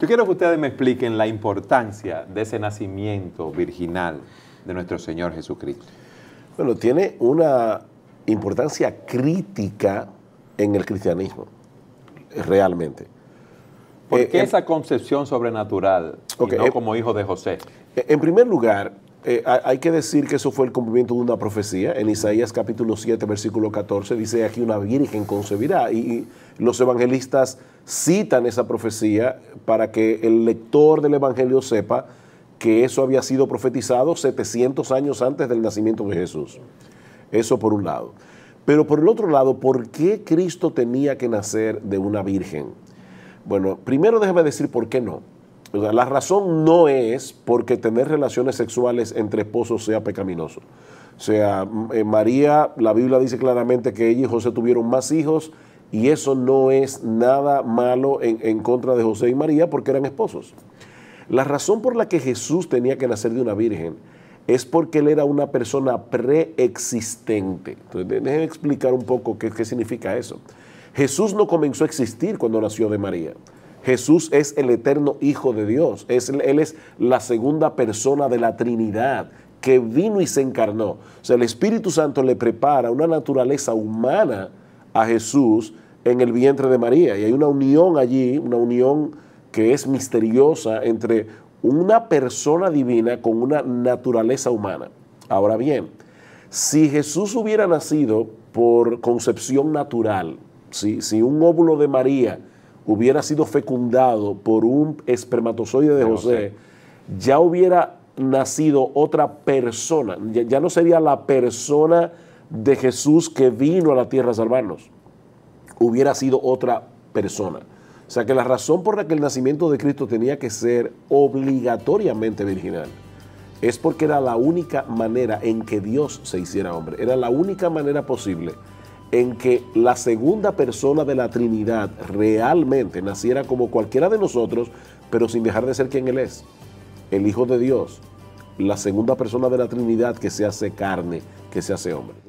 Yo quiero que ustedes me expliquen la importancia de ese nacimiento virginal de nuestro Señor Jesucristo. Bueno, tiene una importancia crítica en el cristianismo, realmente. ¿Por eh, qué esa concepción sobrenatural, y no eh, como hijo de José? Eh, en primer lugar, eh, hay que decir que eso fue el cumplimiento de una profecía. En Isaías capítulo 7, versículo 14, dice aquí una virgen concebirá. Y, y los evangelistas citan esa profecía para que el lector del evangelio sepa que eso había sido profetizado 700 años antes del nacimiento de Jesús. Eso por un lado. Pero por el otro lado, ¿por qué Cristo tenía que nacer de una virgen? Bueno, primero déjame decir por qué no la razón no es porque tener relaciones sexuales entre esposos sea pecaminoso. O sea, eh, María, la Biblia dice claramente que ella y José tuvieron más hijos y eso no es nada malo en, contra de José y María porque eran esposos. La razón por la que Jesús tenía que nacer de una virgen es porque él era una persona preexistente. Entonces, déjenme explicar un poco qué, qué significa eso. Jesús no comenzó a existir cuando nació de María. Jesús es el eterno Hijo de Dios, es, Él es la segunda persona de la Trinidad que vino y se encarnó. O sea, el Espíritu Santo le prepara una naturaleza humana a Jesús en el vientre de María. Y hay una unión allí, una unión que es misteriosa entre una persona divina con una naturaleza humana. Ahora bien, si Jesús hubiera nacido por concepción natural, si un óvulo de María hubiera sido fecundado por un espermatozoide de José, ya hubiera nacido otra persona, ya, no sería la persona de Jesús que vino a la tierra a salvarnos, hubiera sido otra persona. O sea que la razón por la que el nacimiento de Cristo tenía que ser obligatoriamente virginal es porque era la única manera en que Dios se hiciera hombre, era la única manera posible en que la segunda persona de la Trinidad realmente naciera como cualquiera de nosotros, pero sin dejar de ser quien Él es, el Hijo de Dios, la segunda persona de la Trinidad que se hace carne, que se hace hombre.